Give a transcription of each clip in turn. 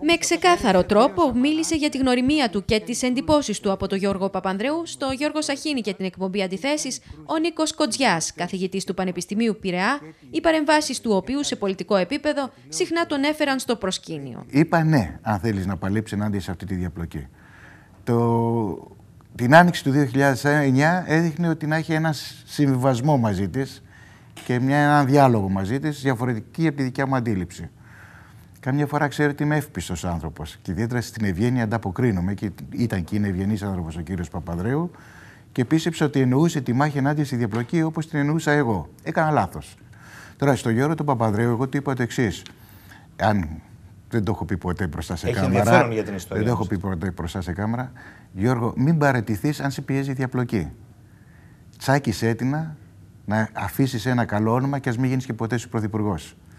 Με ξεκάθαρο τρόπο μίλησε για τη γνωριμία του και τις εντυπώσεις του από τον Γιώργο Παπανδρεού στο Γιώργο Σαχίνη και την εκπομπή Αντιθέσεις ο Νίκος Κοντζιάς, καθηγητής του Πανεπιστημίου Πειραιά, οι παρεμβάσεις του οποίου σε πολιτικό επίπεδο συχνά τον έφεραν στο προσκήνιο. Είπα ναι, αν θέλεις να παλέψεις ενάντια σε αυτή τη διαπλοκή. Το... Την άνοιξη του 2009 έδειχνε ότι να έχει ένα συμβιβασμό μαζί της και μια, διάλογο μαζί της, διαφορετική από τη δικιά μου αντίληψη. Καμιά φορά ξέρετε είμαι εύπιστος άνθρωπος και ιδιαίτερα στην ευγένεια ανταποκρίνομαι και ήταν και είναι ευγενής άνθρωπος ο κύριος Παπαδρέου και πίστεψε ότι εννοούσε τη μάχη ενάντια στη διαπλοκή όπως την εννοούσα εγώ. Έκανα λάθος. Τώρα στο Γιώργο του Παπαδρέου, εγώ του είπα το εξής. Αν δεν το έχω πει ποτέ μπροστά σε Έχει κάμερα. Για την ιστορία δεν το έχω πει ποτέ μπροστά σε κάμερα. Γιώργο, μην παρετηθείς αν σε πιέζει η διαπλοκή. Τσάκι έτοιμα να αφήσεις ένα καλό όνομα και ας μην γίνεις και ποτέ σου πρωθυπουργός.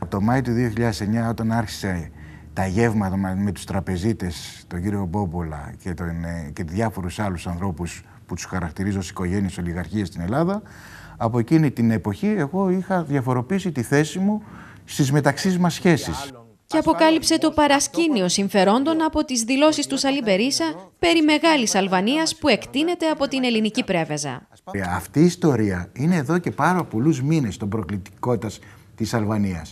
Το Μάη του 2009 όταν άρχισε τα γεύματα με τους τραπεζίτες, τον κύριο Μπόμπολα και, τον, ε, και διάφορους άλλους ανθρώπους που τους χαρακτηρίζω ως οικογένειες ολιγαρχίες στην Ελλάδα, από εκείνη την εποχή εγώ είχα διαφοροποιήσει τη θέση μου στις μεταξύ μας σχέσεις. Και αποκάλυψε το παρασκήνιο συμφερόντων από τις δηλώσεις του Σαλιμπερίσα περί μεγάλης Αλβανίας που εκτείνεται από την ελληνική πρέβεζα. Ε, αυτή η ιστορία είναι εδώ και πάρα πολλούς μήνες των προκλητικότητας της Αλβανίας.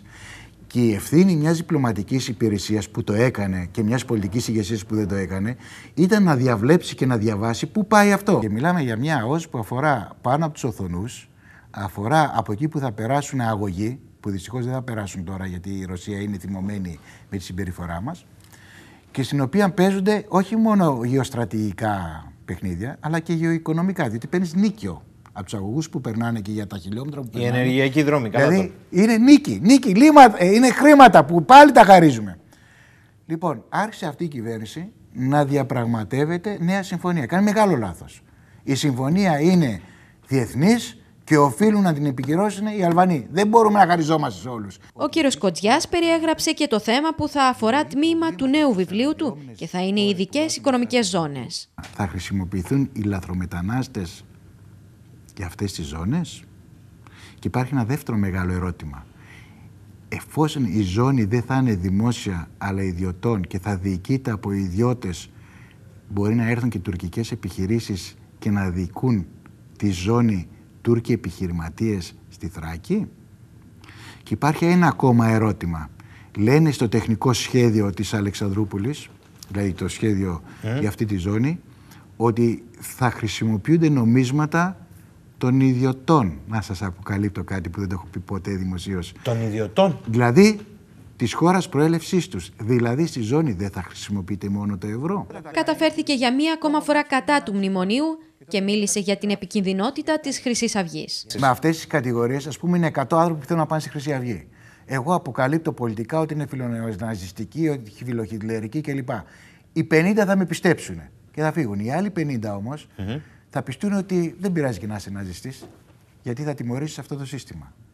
Και η ευθύνη μιας διπλωματικής υπηρεσίας που το έκανε και μιας πολιτικής ηγεσίας που δεν το έκανε ήταν να διαβλέψει και να διαβάσει πού πάει αυτό. Και μιλάμε για μια ΑΟΣ που αφορά πάνω από τους οθονούς, αφορά από εκεί που θα περάσουν αγωγοί, που δυστυχώς δεν θα περάσουν τώρα γιατί η Ρωσία είναι θυμωμένη με τη συμπεριφορά μας, και στην οποία παίζονται όχι μόνο γεωστρατηγικά παιχνίδια, αλλά και γεωοικονομικά, διότι παίρνεις νίκιο από τους αγωγούς που περνάνε και για τα χιλιόμετρα που περνάνε. Η ενεργειακή δρόμη, Δηλαδή είναι νίκη, νίκη, λίμα, ε, είναι χρήματα που πάλι τα χαρίζουμε. Λοιπόν, άρχισε αυτή η κυβέρνηση να διαπραγματεύεται νέα συμφωνία. Κάνει μεγάλο λάθος. Η συμφωνία είναι διεθνής και οφείλουν να την επικυρώσουν οι Αλβανοί. Δεν μπορούμε να χαριζόμαστε σε όλους. Ο κύριος Κοτζιά περιέγραψε και το θέμα που θα αφορά ναι, τμήμα ναι, του νέου ναι, βιβλίου του και θα είναι οι ειδικέ οικονομικές ζώνες. Θα χρησιμοποιηθούν οι λαθρομετανάστες για αυτές τις ζώνες. Και υπάρχει ένα δεύτερο μεγάλο ερώτημα. Εφόσον η ζώνη δεν θα είναι δημόσια αλλά ιδιωτών και θα διοικείται από ιδιώτες, μπορεί να έρθουν και τουρκικές επιχειρήσεις και να διοικούν τη ζώνη Τούρκοι επιχειρηματίες στη Θράκη. Και υπάρχει ένα ακόμα ερώτημα. Λένε στο τεχνικό σχέδιο της Αλεξανδρούπολης, δηλαδή το σχέδιο ε. για αυτή τη ζώνη, ότι θα χρησιμοποιούνται νομίσματα των ιδιωτών. Να σας αποκαλύπτω κάτι που δεν το έχω πει ποτέ δημοσίως. Των ιδιωτών. Δηλαδή της χώρας προέλευση τους. Δηλαδή στη ζώνη δεν θα χρησιμοποιείται μόνο το ευρώ. Καταφέρθηκε για μία ακόμα φορά κατά του μνημονίου και μίλησε για την επικινδυνότητα της χρυσής αυγής. Με αυτές τις κατηγορίες ας πούμε είναι 100 άνθρωποι που θέλουν να πάνε στη Χρυσή Αυγή. Εγώ αποκαλύπτω πολιτικά ότι είναι φιλοναζιστική, ότι είναι φιλοχιτλερική κλπ. Οι 50 θα με πιστέψουν και θα φύγουν. Οι άλλοι 50 όμω θα πιστούν ότι δεν πειράζει και να είσαι ναζιστής, γιατί θα τιμωρήσεις αυτό το σύστημα.